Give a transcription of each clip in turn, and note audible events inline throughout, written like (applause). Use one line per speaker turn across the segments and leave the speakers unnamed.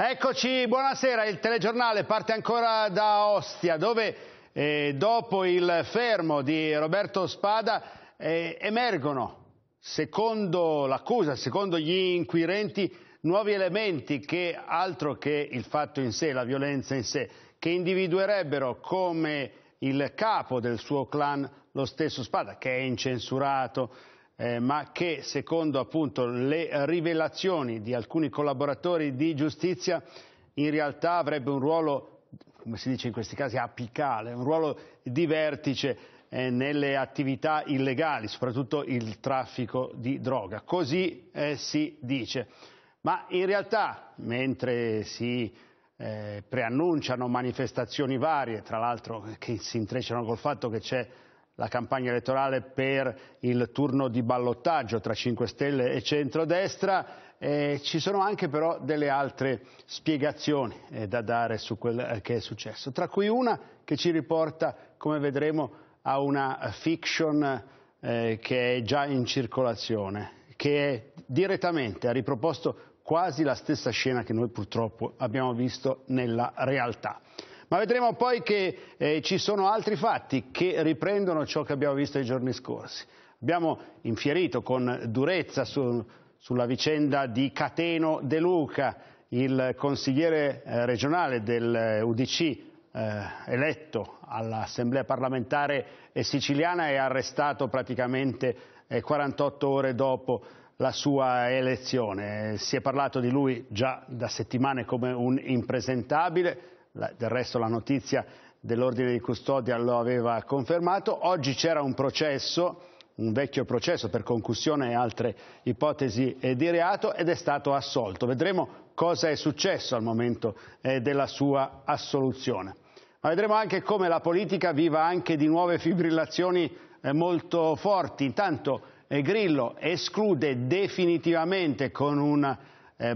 Eccoci, buonasera, il telegiornale parte ancora da Ostia dove eh, dopo il fermo di Roberto Spada eh, emergono, secondo l'accusa, secondo gli inquirenti, nuovi elementi che altro che il fatto in sé, la violenza in sé, che individuerebbero come il capo del suo clan lo stesso Spada, che è incensurato, eh, ma che secondo appunto le rivelazioni di alcuni collaboratori di giustizia in realtà avrebbe un ruolo, come si dice in questi casi, apicale, un ruolo di vertice eh, nelle attività illegali, soprattutto il traffico di droga. Così eh, si dice. Ma in realtà, mentre si eh, preannunciano manifestazioni varie, tra l'altro che si intrecciano col fatto che c'è la campagna elettorale per il turno di ballottaggio tra 5 Stelle e centrodestra. Eh, ci sono anche però delle altre spiegazioni eh, da dare su quel eh, che è successo, tra cui una che ci riporta, come vedremo, a una fiction eh, che è già in circolazione, che direttamente ha riproposto quasi la stessa scena che noi purtroppo abbiamo visto nella realtà. Ma vedremo poi che eh, ci sono altri fatti che riprendono ciò che abbiamo visto i giorni scorsi. Abbiamo infierito con durezza su, sulla vicenda di Cateno De Luca, il consigliere eh, regionale dell'UDC eh, eh, eletto all'Assemblea parlamentare eh, siciliana e arrestato praticamente 48 eh, ore dopo la sua elezione. Si è parlato di lui già da settimane come un impresentabile, del resto la notizia dell'ordine di custodia lo aveva confermato, oggi c'era un processo, un vecchio processo per concussione e altre ipotesi eh, di reato ed è stato assolto. Vedremo cosa è successo al momento eh, della sua assoluzione. Ma vedremo anche come la politica viva anche di nuove fibrillazioni eh, molto forti. Intanto Grillo esclude definitivamente con un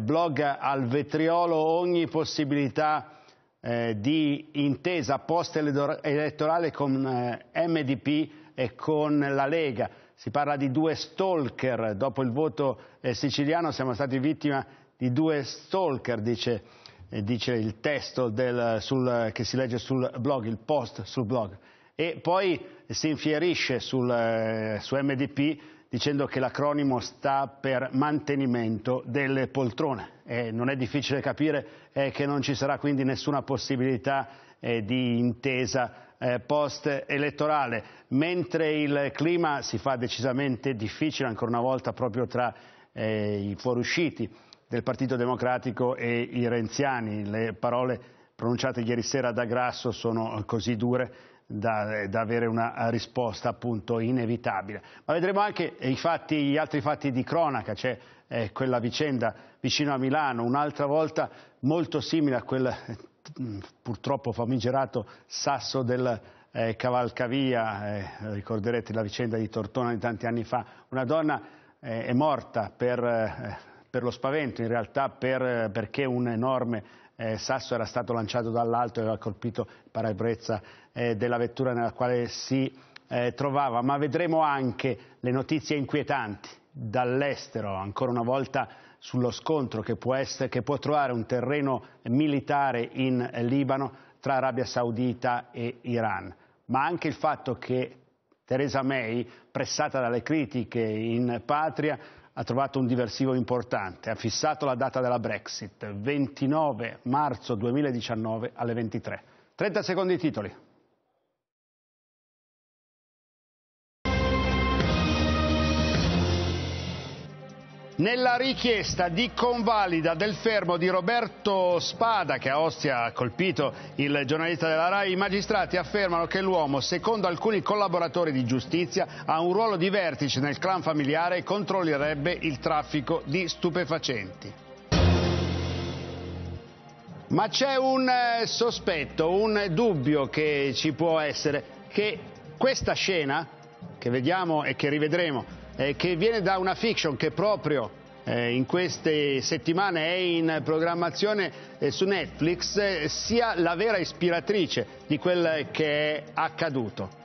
blog al vetriolo ogni possibilità di eh, di intesa post-elettorale con eh, MDP e con la Lega. Si parla di due stalker, dopo il voto eh, siciliano siamo stati vittima di due stalker, dice, eh, dice il testo del, sul, che si legge sul blog, il post sul blog. E poi si infierisce sul, eh, su MDP dicendo che l'acronimo sta per mantenimento delle poltrone. Eh, non è difficile capire eh, che non ci sarà quindi nessuna possibilità eh, di intesa eh, post-elettorale, mentre il clima si fa decisamente difficile ancora una volta proprio tra eh, i fuoriusciti del Partito Democratico e i renziani. Le parole pronunciate ieri sera da Grasso sono così dure da, da, avere una eh, risposta appunto inevitabile. Ma vedremo anche fatti, gli altri fatti di cronaca, c'è cioè, eh, quella vicenda vicino a Milano, un'altra volta molto simile a quel mm, purtroppo famigerato sasso del eh, Cavalcavia, eh, ricorderete la vicenda di Tortona di tanti anni fa, una donna eh, è morta per eh, per lo spavento, in realtà per, perché un enorme eh, sasso era stato lanciato dall'alto e aveva colpito il parabrezza eh, della vettura nella quale si eh, trovava, ma vedremo anche le notizie inquietanti dall'estero, ancora una volta sullo scontro che può, essere, che può trovare un terreno militare in eh, Libano tra Arabia Saudita e Iran, ma anche il fatto che Theresa May, pressata dalle critiche in patria, ha trovato un diversivo importante, ha fissato la data della Brexit, 29 marzo 2019 alle 23. 30 secondi i titoli. nella richiesta di convalida del fermo di Roberto Spada che a Ostia ha colpito il giornalista della RAI, i magistrati affermano che l'uomo, secondo alcuni collaboratori di giustizia, ha un ruolo di vertice nel clan familiare e controllerebbe il traffico di stupefacenti. Ma c'è un eh, sospetto, un dubbio che ci può essere, che questa scena che vediamo e che rivedremo eh, che viene da una fiction che proprio eh, in queste settimane è in programmazione eh, su Netflix, eh, sia la vera ispiratrice di quel che è accaduto.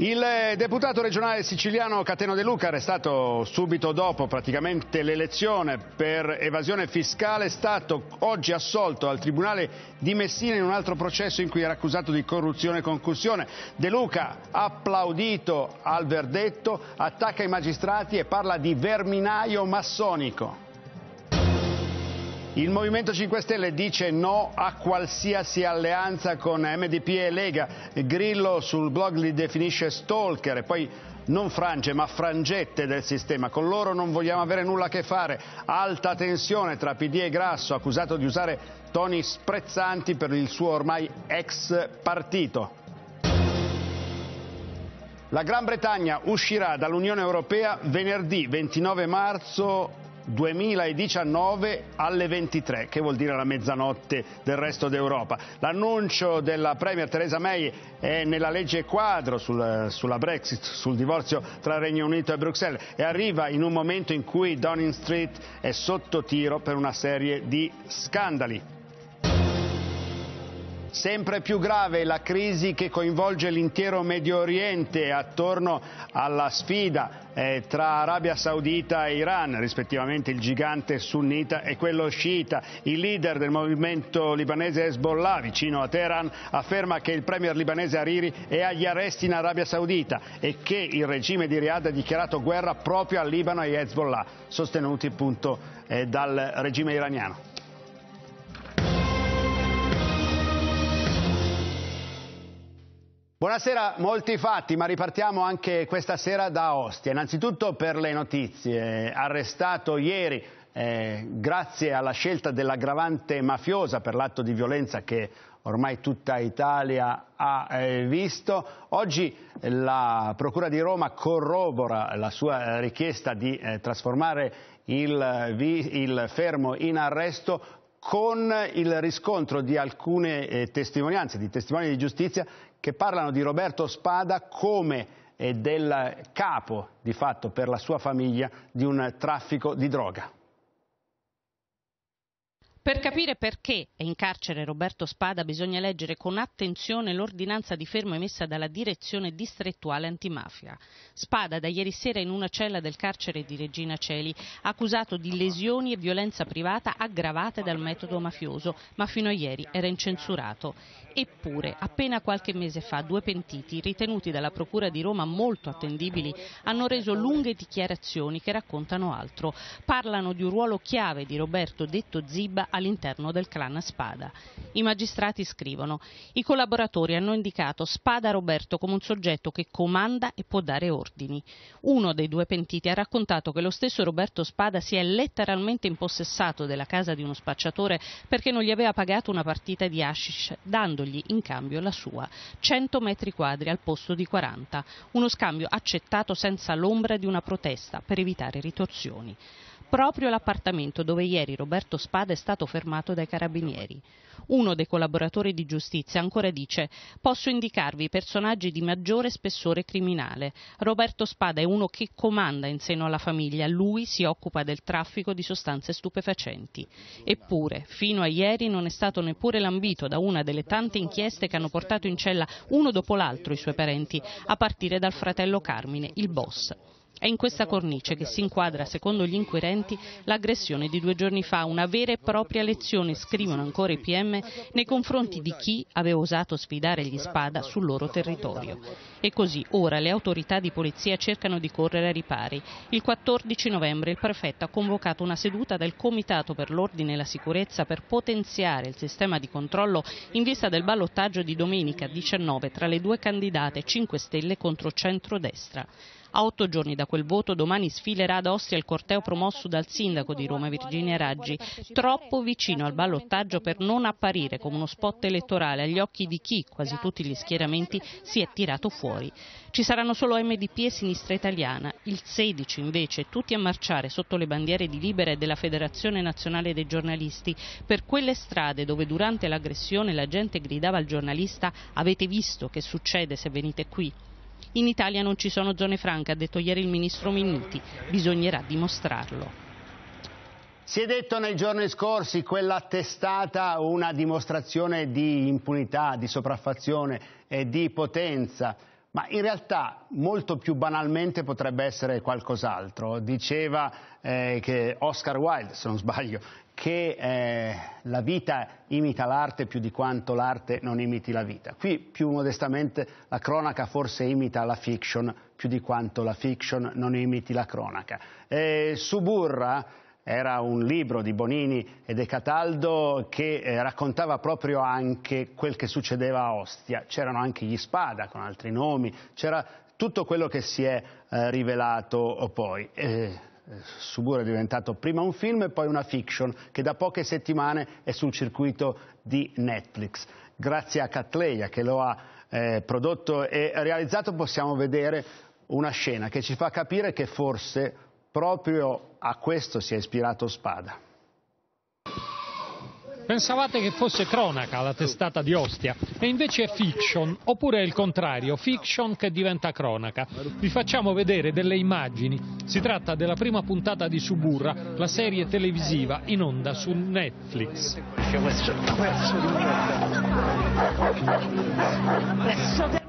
Il eh, deputato regionale siciliano Cateno De Luca, arrestato subito dopo praticamente l'elezione per evasione fiscale, è stato oggi assolto al Tribunale di Messina in un altro processo in cui era accusato di corruzione e concussione. De Luca applaudito al verdetto, attacca i magistrati e parla di verminaio massonico. Il Movimento 5 Stelle dice no a qualsiasi alleanza con MDP e Lega. Grillo sul blog li definisce stalker e poi non frange ma frangette del sistema, con loro non vogliamo avere nulla a che fare, alta tensione tra PD e Grasso, accusato di usare toni sprezzanti per il suo ormai ex partito. La Gran Bretagna uscirà dall'Unione Europea venerdì 29 marzo 2019 alle 23, che vuol dire la mezzanotte del resto d'Europa. L'annuncio della Premier Theresa May è nella legge quadro sul, sulla Brexit, sul divorzio tra Regno Unito e Bruxelles e arriva in un momento in cui Downing Street è sotto tiro per una serie di scandali. Sempre più grave la crisi che coinvolge l'intero Medio Oriente attorno alla sfida eh, tra Arabia Saudita e Iran, rispettivamente il gigante sunnita e quello sciita. Il leader del movimento libanese Hezbollah, vicino a Teheran, afferma che il premier libanese Hariri è agli arresti in Arabia Saudita e che il regime di Riyadh ha dichiarato guerra proprio al Libano e Hezbollah, sostenuti appunto eh, dal regime iraniano. Buonasera, molti fatti, ma ripartiamo anche questa sera da Ostia. Innanzitutto per le notizie, arrestato ieri, eh, grazie alla scelta dell'aggravante mafiosa per l'atto di violenza che ormai tutta Italia ha eh, visto, oggi la Procura di Roma corrobora la sua richiesta di eh, trasformare il, il fermo in arresto con il riscontro di alcune eh, testimonianze, di testimoni di giustizia che parlano di Roberto Spada come eh, del capo, di fatto, per la sua famiglia di un traffico di droga.
Per capire perché è in carcere Roberto Spada bisogna leggere con attenzione l'ordinanza di fermo emessa dalla direzione distrettuale antimafia. Spada da ieri sera in una cella del carcere di Regina Celi, accusato di lesioni e violenza privata aggravate dal metodo mafioso, ma fino a ieri era incensurato. Eppure, appena qualche mese fa, due pentiti, ritenuti dalla Procura di Roma molto attendibili, hanno reso lunghe dichiarazioni che raccontano altro. Parlano di un ruolo chiave di Roberto detto Ziba all'interno del clan Spada. I magistrati scrivono i collaboratori hanno indicato Spada Roberto come un soggetto che comanda e può dare ordini. Uno dei due pentiti ha raccontato che lo stesso Roberto Spada si è letteralmente impossessato della casa di uno spacciatore perché non gli aveva pagato una partita di hashish dandogli in cambio la sua 100 metri quadri al posto di 40, uno scambio accettato senza l'ombra di una protesta per evitare ritorsioni proprio l'appartamento dove ieri Roberto Spada è stato fermato dai carabinieri. Uno dei collaboratori di giustizia ancora dice posso indicarvi personaggi di maggiore spessore criminale. Roberto Spada è uno che comanda in seno alla famiglia, lui si occupa del traffico di sostanze stupefacenti. Eppure, fino a ieri non è stato neppure lambito da una delle tante inchieste che hanno portato in cella uno dopo l'altro i suoi parenti, a partire dal fratello Carmine, il boss. È in questa cornice che si inquadra, secondo gli inquirenti, l'aggressione di due giorni fa, una vera e propria lezione, scrivono ancora i PM, nei confronti di chi aveva osato sfidare gli spada sul loro territorio. E così ora le autorità di polizia cercano di correre ai ripari. Il 14 novembre il prefetto ha convocato una seduta del Comitato per l'Ordine e la Sicurezza per potenziare il sistema di controllo in vista del ballottaggio di domenica 19 tra le due candidate 5 Stelle contro centrodestra. A otto giorni da quel voto domani sfilerà ad Ostia il corteo promosso dal sindaco di Roma Virginia Raggi, troppo vicino al ballottaggio per non apparire come uno spot elettorale agli occhi di chi, quasi tutti gli schieramenti, si è tirato fuori. Ci saranno solo MDP e Sinistra Italiana, il 16 invece tutti a marciare sotto le bandiere di Libera e della Federazione Nazionale dei Giornalisti per quelle strade dove durante l'aggressione la gente gridava al giornalista avete visto che succede se venite qui. In Italia non ci sono zone franche, ha detto ieri il ministro Minniti, bisognerà dimostrarlo.
Si è detto nei giorni scorsi quella testata una dimostrazione di impunità, di sopraffazione e di potenza. Ma in realtà molto più banalmente potrebbe essere qualcos'altro. Diceva eh, che Oscar Wilde, se non sbaglio, che eh, la vita imita l'arte più di quanto l'arte non imiti la vita. Qui più modestamente la cronaca forse imita la fiction più di quanto la fiction non imiti la cronaca. Eh, Suburra era un libro di Bonini e De Cataldo che eh, raccontava proprio anche quel che succedeva a Ostia. C'erano anche gli Spada con altri nomi, c'era tutto quello che si è eh, rivelato poi. Eh, Suburo è diventato prima un film e poi una fiction che da poche settimane è sul circuito di Netflix. Grazie a Catleia che lo ha eh, prodotto e realizzato possiamo vedere una scena che ci fa capire che forse Proprio a questo si è ispirato Spada.
Pensavate che fosse cronaca la testata di Ostia, e invece è fiction, oppure è il contrario, fiction che diventa cronaca. Vi facciamo vedere delle immagini. Si tratta della prima puntata di Suburra, la serie televisiva in onda su Netflix.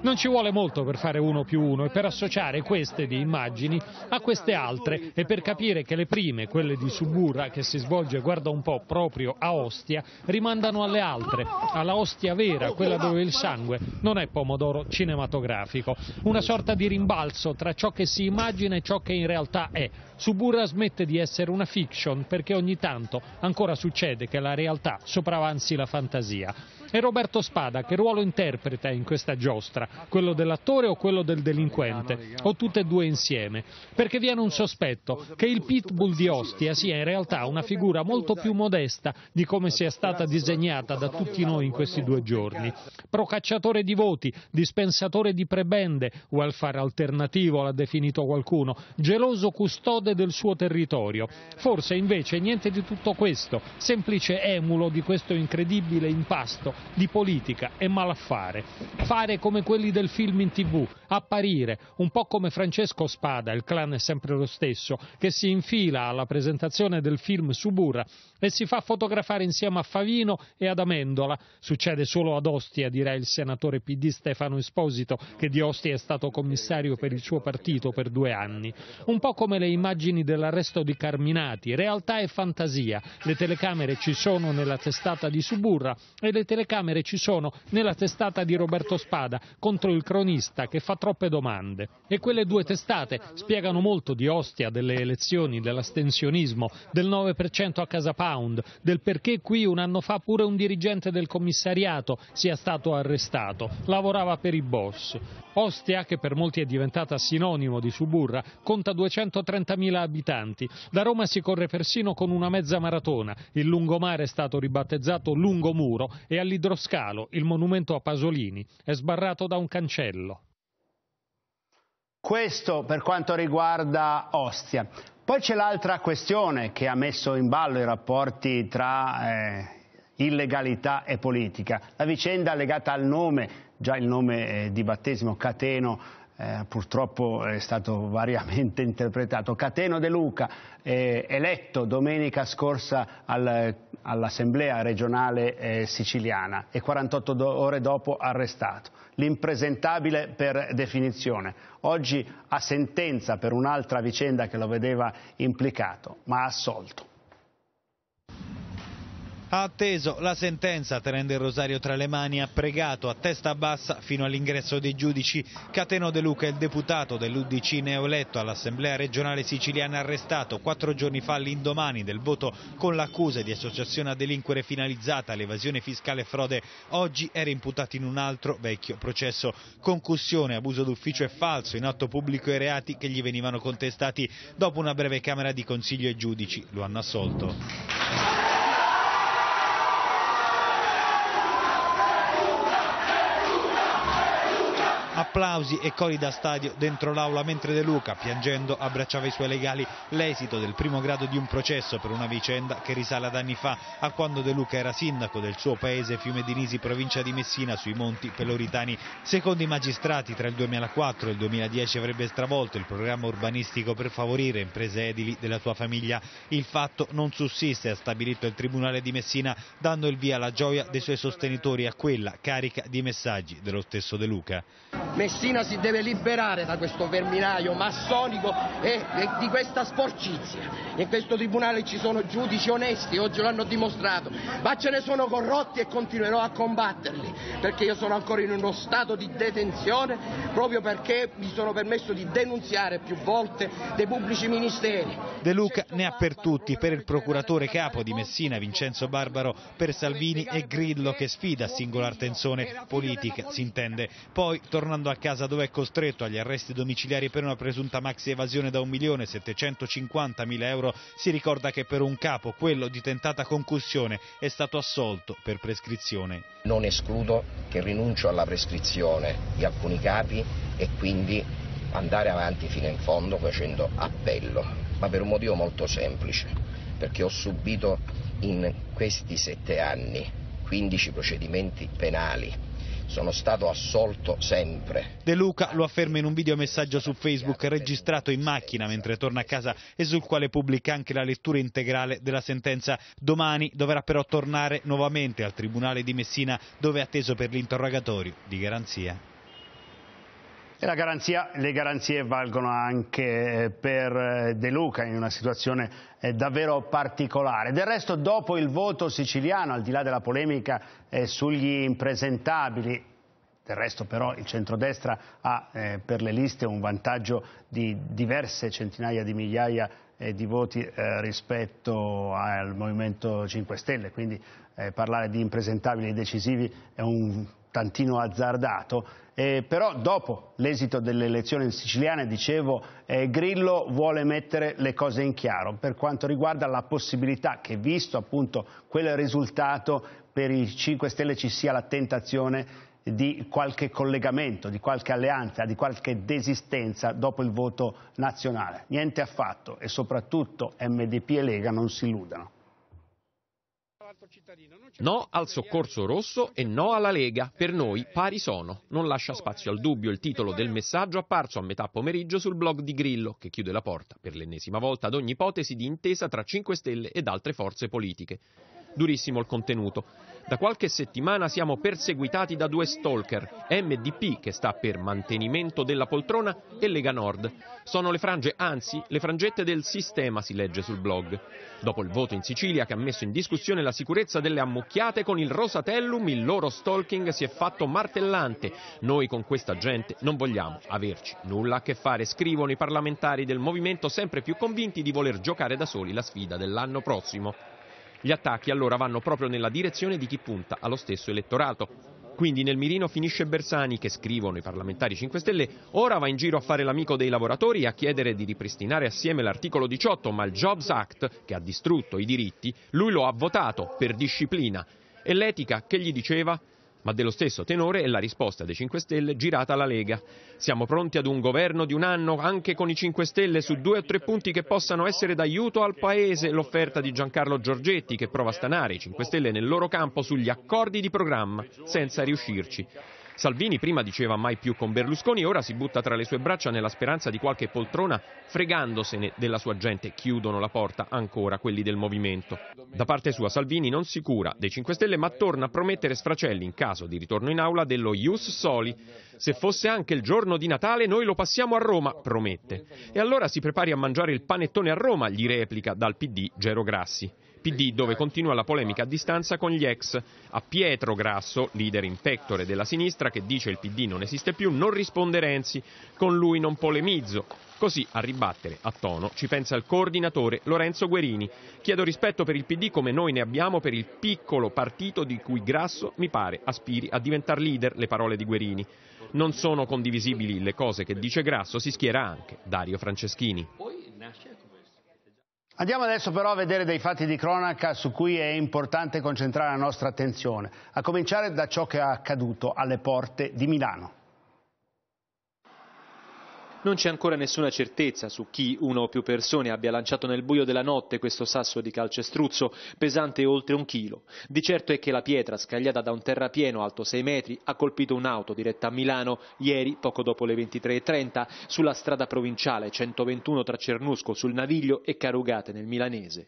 Non ci vuole molto per fare uno più uno e per associare queste di immagini a queste altre e per capire che le prime, quelle di Suburra, che si svolge guarda un po' proprio a Ostia, rimandano alle altre, alla Ostia vera, quella dove il sangue non è pomodoro cinematografico. Una sorta di rimbalzo tra ciò che si immagina e ciò che in realtà è. Suburra smette di essere una fiction perché ogni tanto ancora succede che la realtà sopravanzi la fantasia. E Roberto Spada che ruolo interpreta in questa giostra? Quello dell'attore o quello del delinquente? O tutte e due insieme? Perché viene un sospetto che il pitbull di Ostia sia in realtà una figura molto più modesta di come sia stata disegnata da tutti noi in questi due giorni. Procacciatore di voti, dispensatore di prebende, welfare alternativo l'ha definito qualcuno, geloso custode del suo territorio. Forse invece niente di tutto questo, semplice emulo di questo incredibile impasto di politica e malaffare. Fare come quelli del film in tv, apparire, un po' come Francesco Spada, il clan è sempre lo stesso, che si infila alla presentazione del film Suburra e si fa fotografare insieme a Favino e ad Amendola. Succede solo ad Ostia, direi il senatore PD Stefano Esposito, che di Ostia è stato commissario per il suo partito per due anni. Un po' come le immagini dell'arresto di Carminati, realtà e fantasia. Le telecamere ci sono nella testata di Suburra e le telecamere Camere ci sono nella testata di Roberto Spada contro il cronista che fa troppe domande. E quelle due testate spiegano molto di Ostia, delle elezioni, dell'astensionismo, del 9% a Casa Pound, del perché qui un anno fa pure un dirigente del commissariato sia stato arrestato. Lavorava per i boss. Ostia, che per molti è diventata sinonimo di Suburra, conta 230.000 abitanti. Da Roma si corre persino con una mezza maratona. Il lungomare è stato ribattezzato Lungomuro e all'interno l'idroscalo, il monumento a Pasolini, è sbarrato da un cancello.
Questo per quanto riguarda Ostia. Poi c'è l'altra questione che ha messo in ballo i rapporti tra eh, illegalità e politica, la vicenda legata al nome, già il nome eh, di battesimo Cateno eh, purtroppo è stato variamente (laughs) interpretato. Cateno De Luca, eh, eletto domenica scorsa al, all'Assemblea regionale eh, siciliana e 48 do- ore dopo arrestato. L'impresentabile per definizione. Oggi a sentenza per un'altra vicenda che lo vedeva implicato, ma assolto
ha atteso la sentenza tenendo il rosario tra le mani, ha pregato a testa bassa fino all'ingresso dei giudici. Cateno De Luca, il deputato dell'Udc neoletto all'Assemblea regionale siciliana arrestato quattro giorni fa all'indomani del voto con l'accusa di associazione a delinquere finalizzata all'evasione fiscale e frode, oggi era imputato in un altro vecchio processo. Concussione, abuso d'ufficio e falso in atto pubblico e reati che gli venivano contestati dopo una breve camera di consiglio e giudici. Lo hanno assolto. applausi e cori da stadio dentro l'aula mentre De Luca, piangendo, abbracciava i suoi legali l'esito del primo grado di un processo per una vicenda che risale ad anni fa, a quando De Luca era sindaco del suo paese Fiume Fiumedinisi, provincia di Messina, sui monti peloritani. Secondo i magistrati, tra il 2004 e il 2010 avrebbe stravolto il programma urbanistico per favorire imprese edili della sua famiglia. Il fatto non sussiste, ha stabilito il Tribunale di Messina, dando il via alla gioia dei suoi sostenitori a quella carica di messaggi dello stesso De Luca.
Messina si deve liberare da questo verminaio massonico e, e di questa sporcizia. In questo tribunale ci sono giudici onesti, oggi lo hanno dimostrato, ma ce ne sono corrotti e continuerò a combatterli, perché io sono ancora in uno stato di detenzione proprio perché mi sono permesso di
denunziare più volte dei pubblici ministeri. De Luca certo ne ha per tutti, per il procuratore capo di Messina Vincenzo Barbaro, per Salvini e Grillo che sfida singolar tensione politica, si intende. Poi tornando tornando a casa dove è costretto agli arresti domiciliari per una presunta maxi evasione da 1.750.000 euro, si ricorda che per un capo, quello di tentata concussione, è stato assolto per prescrizione. Non
escludo che rinuncio alla prescrizione di alcuni capi e quindi andare avanti fino in fondo facendo appello, ma per un motivo molto semplice, perché ho subito in questi sette anni 15 procedimenti penali sono stato assolto sempre.
De Luca lo afferma in un videomessaggio su Facebook registrato in macchina mentre torna a casa e sul quale pubblica anche la lettura integrale della sentenza. Domani dovrà però tornare nuovamente al Tribunale di Messina dove è atteso per l'interrogatorio di garanzia.
Garanzia, le garanzie valgono anche eh, per eh, De Luca in una situazione eh, davvero particolare. Del resto dopo il voto siciliano, al di là della polemica sugli impresentabili, del resto però il centrodestra ha per le liste un vantaggio di diverse centinaia di migliaia di voti rispetto al Movimento 5 Stelle, quindi parlare di impresentabili e decisivi è un tantino azzardato, eh, però dopo l'esito delle elezioni siciliane, dicevo, eh, Grillo vuole mettere le cose in chiaro per quanto riguarda la possibilità che, visto appunto quel risultato, per i 5 Stelle ci sia la tentazione di qualche collegamento, di qualche alleanza, di qualche desistenza dopo il voto nazionale. Niente affatto e soprattutto MDP e Lega non si illudano.
No al soccorso rosso e no alla Lega, per noi pari sono. Non lascia spazio al dubbio il titolo del messaggio apparso a metà pomeriggio sul blog di Grillo, che chiude la porta per l'ennesima volta ad ogni ipotesi di intesa tra 5 Stelle ed altre forze politiche. Durissimo il contenuto. Da qualche settimana siamo perseguitati da due stalker, MDP che sta per mantenimento della poltrona e Lega Nord. Sono le frange, anzi le frangette del sistema si legge sul blog. Dopo il voto in Sicilia che ha messo in discussione la sicurezza delle ammucchiate con il Rosatellum, il loro stalking si è fatto martellante. Noi con questa gente non vogliamo averci nulla a che fare, scrivono i parlamentari del movimento sempre più convinti di voler giocare da soli la sfida dell'anno prossimo. Gli attacchi allora vanno proprio nella direzione di chi punta allo stesso elettorato. Quindi nel mirino finisce Bersani che scrivono i parlamentari 5 Stelle, ora va in giro a fare l'amico dei lavoratori e a chiedere di ripristinare assieme l'articolo 18, ma il Jobs Act, che ha distrutto i diritti, lui lo ha votato per disciplina. E l'etica che gli diceva? Ma dello stesso tenore è la risposta dei 5 Stelle girata alla Lega. Siamo pronti ad un governo di un anno anche con i 5 Stelle su due o tre punti che possano essere d'aiuto al Paese. L'offerta di Giancarlo Giorgetti che prova a stanare i 5 Stelle nel loro campo sugli accordi di programma, senza riuscirci. Salvini prima diceva mai più con Berlusconi, ora si butta tra le sue braccia nella speranza di qualche poltrona, fregandosene della sua gente. Chiudono la porta ancora quelli del movimento. Da parte sua Salvini non si cura dei 5 Stelle, ma torna a promettere sfracelli in caso di ritorno in aula dello Ius Soli. Se fosse anche il giorno di Natale noi lo passiamo a Roma, promette. E allora si prepari a mangiare il panettone a Roma, gli replica dal PD Gero Grassi. PD dove continua la polemica a distanza con gli ex. A Pietro Grasso, leader in pectore della sinistra, che dice il PD non esiste più, non risponde Renzi, con lui non polemizzo. Così a ribattere a tono ci pensa il coordinatore Lorenzo Guerini. Chiedo rispetto per il PD come noi ne abbiamo per il piccolo partito di cui Grasso mi pare aspiri a diventare leader, le parole di Guerini. Non sono condivisibili le cose che dice Grasso, si schiera anche Dario Franceschini.
Andiamo adesso però a vedere dei fatti di cronaca su cui è importante concentrare la nostra attenzione, a cominciare da ciò che è accaduto alle porte di Milano. Non
c'è ancora nessuna certezza su chi una o più persone abbia lanciato nel buio della notte questo sasso di calcestruzzo pesante oltre un chilo. Di certo è che la pietra, scagliata da un terrapieno alto 6 metri, ha colpito un'auto diretta a Milano ieri, poco dopo le 23.30, sulla strada provinciale 121 tra Cernusco sul Naviglio e Carugate nel Milanese.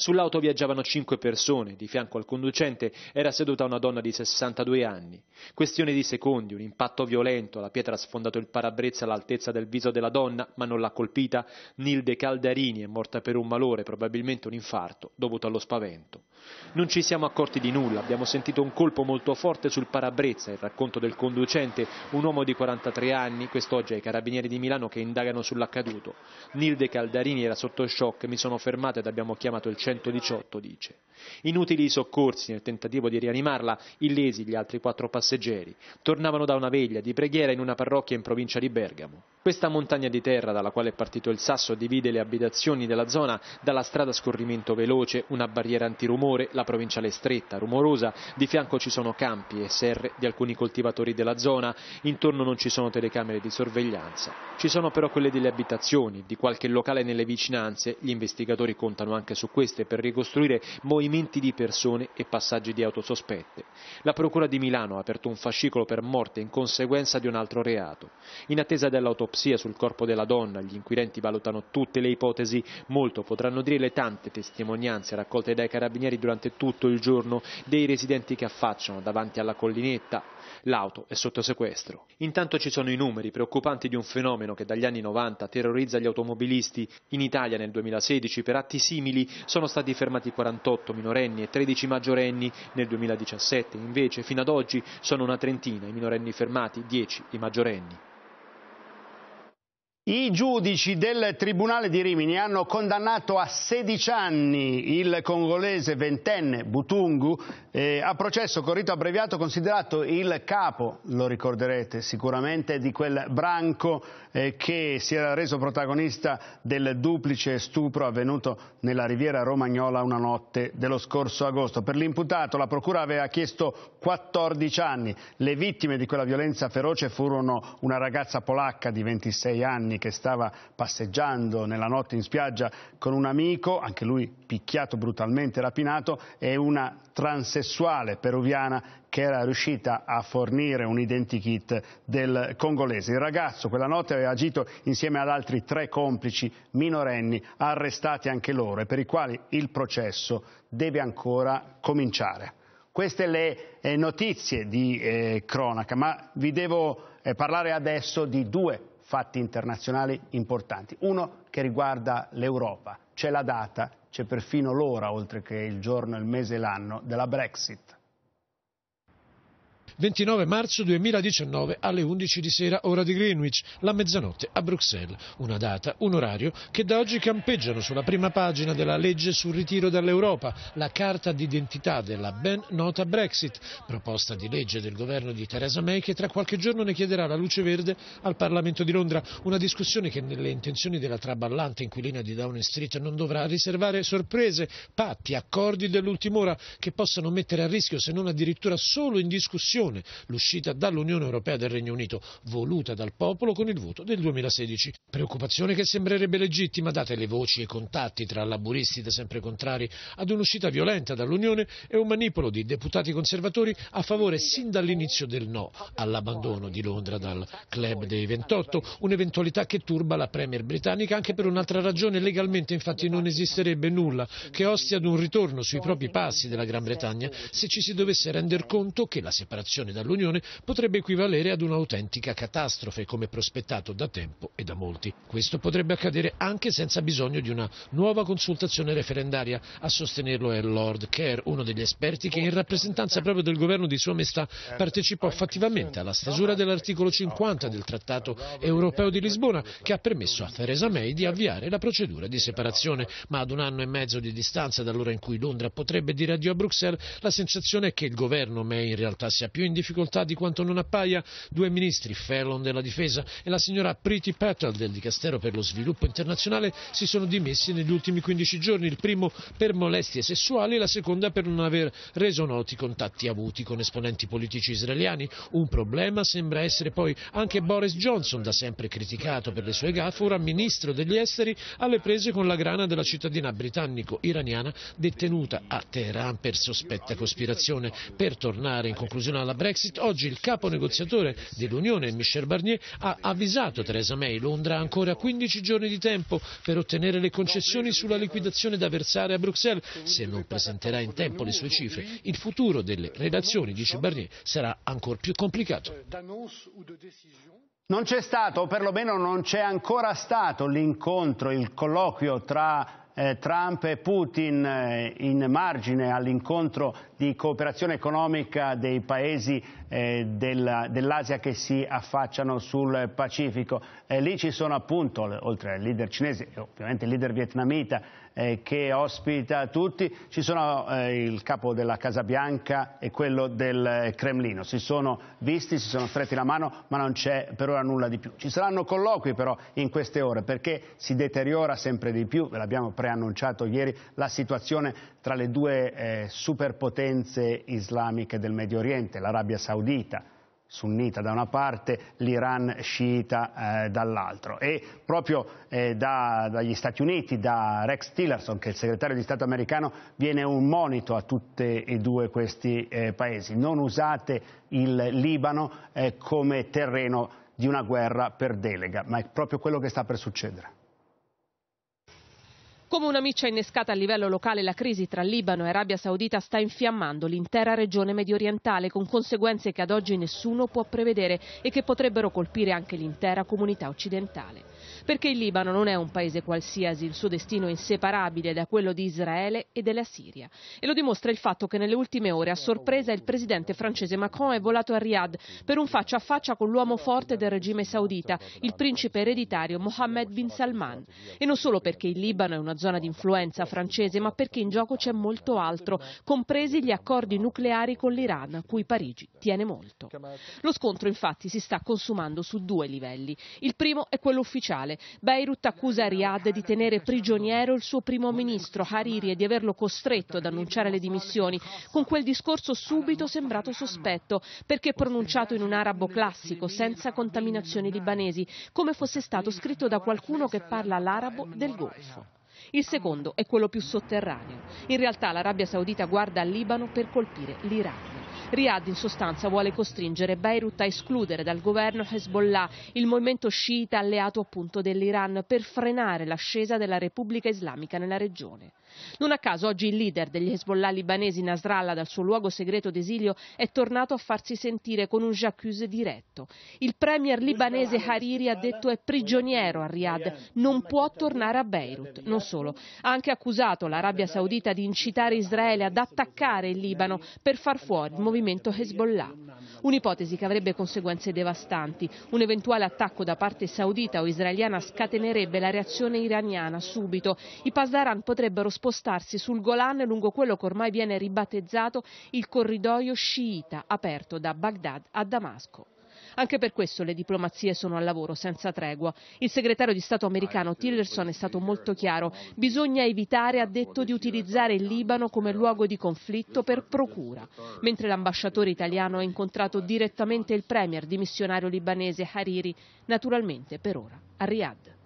Sull'auto viaggiavano cinque persone, di fianco al conducente era seduta una donna di 62 anni. Questione di secondi, un impatto violento, la pietra ha sfondato il parabrezza all'altezza del viso della donna, ma non l'ha colpita. Nilde Caldarini è morta per un malore, probabilmente un infarto, dovuto allo spavento. Non ci siamo accorti di nulla, abbiamo sentito un colpo molto forte sul parabrezza, il racconto del conducente, un uomo di 43 anni, quest'oggi ai carabinieri di Milano che indagano sull'accaduto. Nilde Caldarini era sotto shock, mi sono fermato ed abbiamo chiamato il centro 118 dice. Inutili i soccorsi nel tentativo di rianimarla, illesi gli altri quattro passeggeri. Tornavano da una veglia di preghiera in una parrocchia in provincia di Bergamo. Questa montagna di terra dalla quale è partito il sasso divide le abitazioni della zona dalla strada a scorrimento veloce, una barriera antirumore, la provinciale stretta, rumorosa, di fianco ci sono campi e serre di alcuni coltivatori della zona, intorno non ci sono telecamere di sorveglianza. Ci sono però quelle delle abitazioni, di qualche locale nelle vicinanze, gli investigatori contano anche su queste per ricostruire movimenti movimenti di persone e passaggi di auto sospette. La Procura di Milano ha aperto un fascicolo per morte in conseguenza di un altro reato. In attesa dell'autopsia sul corpo della donna, gli inquirenti valutano tutte le ipotesi, molto potranno dire le tante testimonianze raccolte dai carabinieri durante tutto il giorno dei residenti che affacciano davanti alla collinetta. L'auto è sotto sequestro. Intanto ci sono i numeri preoccupanti di un fenomeno che dagli anni 90 terrorizza gli automobilisti. In Italia nel 2016 per atti simili sono stati fermati 48 minorenni e 13 maggiorenni nel 2017, invece fino ad oggi sono una trentina i minorenni fermati, 10 i maggiorenni.
I giudici del Tribunale di Rimini hanno condannato a 16 anni il congolese ventenne Butungu eh, a processo con rito abbreviato considerato il capo, lo ricorderete sicuramente, di quel branco eh, che si era reso protagonista del duplice stupro avvenuto nella riviera romagnola una notte dello scorso agosto. Per l'imputato la procura aveva chiesto 14 anni. Le vittime di quella violenza feroce furono una ragazza polacca di 26 anni che stava passeggiando nella notte in spiaggia con un amico, anche lui picchiato brutalmente, rapinato, e una transessuale peruviana che era riuscita a fornire un identikit del congolese. Il ragazzo quella notte aveva agito insieme ad altri tre complici minorenni arrestati anche loro e per i quali il processo deve ancora cominciare. Queste le eh, notizie di eh, cronaca, ma vi devo eh, parlare adesso di due fatti internazionali importanti. Uno che riguarda l'Europa, c'è la data, c'è perfino l'ora, oltre che il giorno, il mese e l'anno, della Brexit.
29 marzo 2019 alle 11 di sera ora di Greenwich, la mezzanotte a Bruxelles. Una data, un orario che da oggi campeggiano sulla prima pagina della legge sul ritiro dall'Europa, la carta d'identità della ben nota Brexit, proposta di legge del governo di Theresa May che tra qualche giorno ne chiederà la luce verde al Parlamento di Londra, una discussione che nelle intenzioni della traballante inquilina di Downing Street non dovrà riservare sorprese, patti, accordi dell'ultima ora che possano mettere a rischio se non addirittura solo in discussione Commissione, l'uscita dall'Unione Europea del Regno Unito, voluta dal popolo con il voto del 2016. Preoccupazione che sembrerebbe legittima date le voci e i contatti tra laburisti da sempre contrari ad un'uscita violenta dall'Unione e un manipolo di deputati conservatori a favore sin dall'inizio del no all'abbandono di Londra dal Club dei 28, un'eventualità che turba la Premier britannica anche per un'altra ragione legalmente infatti non esisterebbe nulla che ostia ad un ritorno sui propri passi della Gran Bretagna se ci si dovesse rendere conto che la separazione separazione dall'Unione potrebbe equivalere ad un'autentica catastrofe, come prospettato da tempo e da molti. Questo potrebbe accadere anche senza bisogno di una nuova consultazione referendaria. A sostenerlo è Lord Kerr, uno degli esperti che in rappresentanza proprio del governo di Sua Maestà partecipò fattivamente alla stesura dell'articolo 50 del Trattato europeo di Lisbona, che ha permesso a Theresa May di avviare la procedura di separazione. Ma ad un anno e mezzo di distanza dall'ora in cui Londra potrebbe dire addio a Bruxelles, la sensazione è che il governo May in realtà sia più in difficoltà di quanto non appaia due ministri, Fallon della difesa e la signora Priti Patel del Dicastero per lo sviluppo internazionale, si sono dimessi negli ultimi 15 giorni, il primo per molestie sessuali e la seconda per non aver reso noti i contatti avuti con esponenti politici israeliani. Un problema sembra essere poi anche Boris Johnson, da sempre criticato per le sue gaffe, ora ministro degli esteri, alle prese con la grana della cittadina britannico-iraniana detenuta a Teheran per sospetta cospirazione. Per tornare in conclusione alla alla Brexit, oggi il capo negoziatore dell'Unione, Michel Barnier, ha avvisato Theresa May. Londra ha ancora 15 giorni di tempo per ottenere le concessioni sulla liquidazione da versare a Bruxelles se non presenterà in tempo le sue cifre. Il futuro delle relazioni, dice Barnier, sarà ancora più complicato.
Non c'è stato, o perlomeno non c'è ancora stato, l'incontro, il colloquio tra eh, Trump e Putin eh, in margine all'incontro di cooperazione economica dei paesi eh, dell'Asia che si affacciano sul Pacifico. Eh, lì ci sono appunto, oltre al leader cinese, e ovviamente il leader vietnamita, eh, che ospita tutti, ci sono eh, il capo della Casa Bianca e quello del eh, Cremlino, si sono visti, si sono stretti la mano, ma non c'è per ora nulla di più. Ci saranno colloqui però in queste ore perché si deteriora sempre di più, ve l'abbiamo preannunciato ieri, la situazione tra le due eh, superpotenze islamiche del Medio Oriente, l'Arabia Saudita sunnita da una parte, l'Iran sciita eh, dall'altra. E proprio eh, da, dagli Stati Uniti, da Rex Tillerson, che è il segretario di Stato americano, viene un monito a tutti e due questi eh, paesi. Non usate il Libano eh, come terreno di una guerra per delega, ma è proprio quello che sta per succedere.
Come una miccia innescata a livello locale, la crisi tra Libano e Arabia Saudita sta infiammando l'intera regione mediorientale, con conseguenze che ad oggi nessuno può prevedere e che potrebbero colpire anche l'intera comunità occidentale. Perché il Libano non è un paese qualsiasi, il suo destino è inseparabile da quello di Israele e della Siria. E lo dimostra il fatto che nelle ultime ore, a sorpresa, il presidente francese Macron è volato a Riyadh per un faccia a faccia con l'uomo forte del regime saudita, il principe ereditario Mohammed bin Salman. E non solo perché il Libano è una zona di influenza francese, ma perché in gioco c'è molto altro, compresi gli accordi nucleari con l'Iran, a cui Parigi tiene molto. Lo scontro infatti si sta consumando su due livelli. Il primo è quello ufficiale. Beirut accusa Riyadh di tenere prigioniero il suo primo ministro Hariri e di averlo costretto ad annunciare le dimissioni, con quel discorso subito sembrato sospetto, perché pronunciato in un arabo classico, senza contaminazioni libanesi, come fosse stato scritto da qualcuno che parla l'arabo del Golfo. Il secondo è quello più sotterraneo. In realtà l'Arabia Saudita guarda al Libano per colpire l'Iraq. Riyadh in sostanza vuole costringere Beirut a escludere dal governo Hezbollah, il movimento sciita alleato appunto dell'Iran, per frenare l'ascesa della Repubblica Islamica nella regione. Non a caso oggi il leader degli Hezbollah libanesi Nasrallah dal suo luogo segreto d'esilio è tornato a farsi sentire con un j'accuse diretto. Il premier libanese Hariri ha detto è prigioniero a Riyadh, non può tornare a Beirut. Non solo, ha anche accusato l'Arabia Saudita di incitare Israele ad attaccare il Libano per far fuori il movimento Hezbollah. Un'ipotesi che avrebbe conseguenze devastanti. Un eventuale attacco da parte saudita o israeliana scatenerebbe la reazione iraniana subito. I Pasdaran potrebbero spostare spostarsi sul Golan lungo quello che ormai viene ribattezzato il corridoio sciita aperto da Baghdad a Damasco. Anche per questo le diplomazie sono al lavoro senza tregua. Il segretario di Stato americano Tillerson è stato molto chiaro. Bisogna evitare, ha detto, di utilizzare il Libano come luogo di conflitto per procura. Mentre l'ambasciatore italiano ha incontrato direttamente il premier dimissionario libanese Hariri, naturalmente per ora a Riyadh.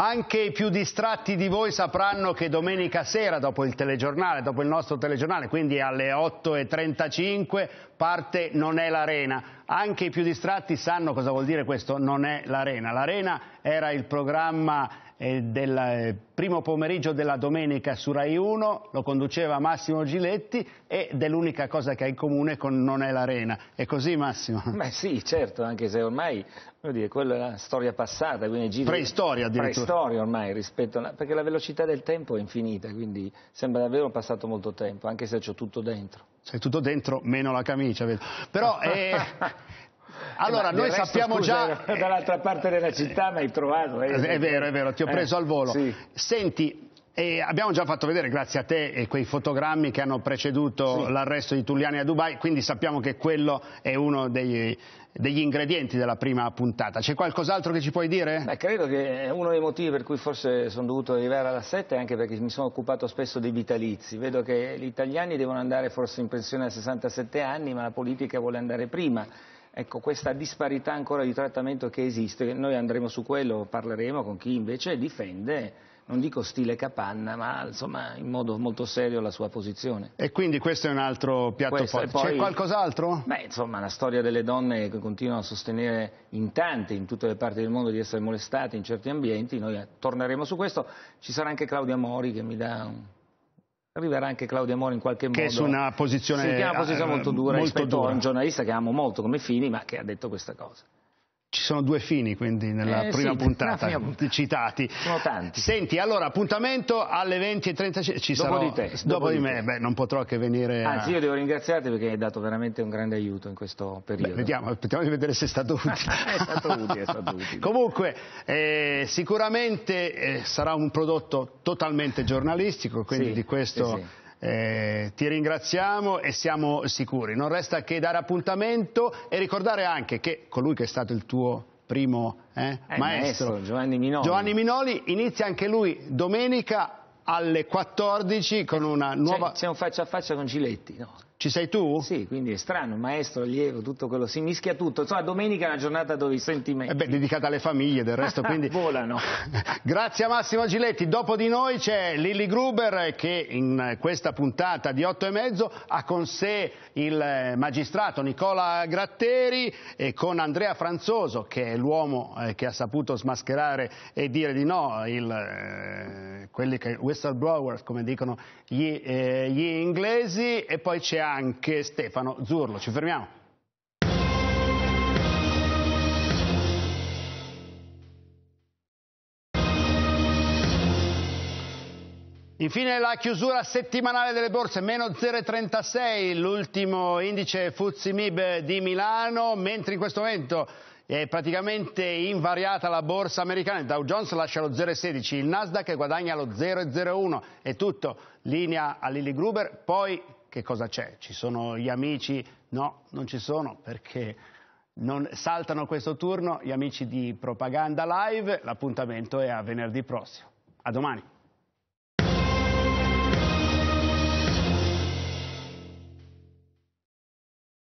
Anche i più distratti di voi sapranno che domenica sera, dopo il telegiornale, dopo il nostro telegiornale, quindi alle 8.35, parte Non è l'Arena. Anche i più distratti sanno cosa vuol dire questo Non è l'Arena. L'Arena era il programma eh, del eh, primo pomeriggio della domenica su Rai 1, lo conduceva Massimo Giletti ed è l'unica cosa che ha in comune con Non è l'Arena. È così Massimo? Beh
sì, certo, anche se ormai voglio dire, quella è la storia passata, quindi giri... Preistoria addirittura. Preistoria ormai, rispetto alla... perché la velocità del tempo è infinita, quindi sembra
davvero passato molto tempo, anche se ho tutto dentro. C'è tutto dentro, meno la camicia, vedo. Però (laughs) eh... Allora, eh, noi resto, sappiamo scusa, già... Eh, dall'altra parte della città ma hai
trovato. Eh. È vero, è vero, ti ho eh, preso eh, al volo. Sì.
Senti, e abbiamo già fatto vedere, grazie a te, quei fotogrammi che hanno preceduto sì. l'arresto di Tulliani a Dubai, quindi sappiamo che quello è uno degli, degli ingredienti della prima puntata. C'è qualcos'altro che ci puoi dire? Beh,
credo che uno dei motivi per cui forse sono dovuto arrivare alla 7 è anche perché mi sono occupato spesso dei vitalizi. Vedo che gli italiani devono andare forse in pensione a 67 anni, ma la politica vuole andare prima. Ecco, questa disparità ancora di trattamento che esiste, noi andremo su quello, parleremo con chi invece difende non dico stile capanna, ma insomma in modo
molto serio la sua posizione. E quindi questo è un altro piatto forte. Poi, C'è qualcos'altro? Beh,
insomma, la storia delle donne che continuano a sostenere in tante, in tutte le parti del mondo, di essere molestate in certi ambienti, noi eh, torneremo su questo. Ci sarà anche Claudia Mori che mi dà un arriverà anche Claudia Mori in qualche che modo. Che è su una posizione, su una posizione molto dura molto rispetto dura. a un giornalista che amo molto come Fini, ma che ha detto questa cosa.
Ci sono due fini, quindi, nella eh, prima sì, puntata, puntata citati. Sono tanti. Senti, allora, appuntamento alle 20.35. Ci dopo sarò, di te. Dopo, dopo di me, te. Beh, non potrò che venire... Anzi, a...
io devo ringraziarti perché hai dato veramente un grande aiuto in
questo periodo. Beh, vediamo, aspettiamo di vedere se è stato utile. (laughs) è stato utile, è stato utile. (laughs) Comunque, eh, sicuramente eh, sarà un prodotto totalmente giornalistico, quindi sì, di questo... Eh sì, eh, ti ringraziamo e siamo sicuri. Non resta che dare appuntamento e ricordare anche che colui che è stato il tuo primo eh, eh maestro, maestro Giovanni, Minoli. Giovanni Minoli inizia anche lui domenica alle 14 con una nuova... C'è un faccia a faccia con Giletti, no? Ci sei tu? Sì, quindi è strano, maestro, allievo,
tutto quello, si mischia tutto. Insomma, domenica è una giornata dove i sentimenti... Eh
beh, dedicata alle famiglie, del resto, (laughs) quindi... Volano. (laughs) Grazie a Massimo Giletti. Dopo di noi c'è Lilly Gruber che in questa puntata di 8 e mezzo ha con sé il magistrato Nicola Gratteri e con Andrea Franzoso, che è l'uomo eh, che ha saputo smascherare e dire di no, il, eh, quelli che whistleblowers, come dicono gli, eh, gli inglesi, e poi c'è anche Stefano Zurlo. Ci fermiamo. Infine la chiusura settimanale delle borse, meno 0,36, l'ultimo indice Fuzzi Mib di Milano, mentre in questo momento è praticamente invariata la borsa americana, il Dow Jones lascia lo 0,16, il Nasdaq guadagna lo 0,01, è tutto, linea a Lilly Gruber, poi che cosa c'è? Ci sono gli amici? No, non ci sono perché non saltano questo turno gli amici di Propaganda Live. L'appuntamento è a venerdì prossimo. A domani.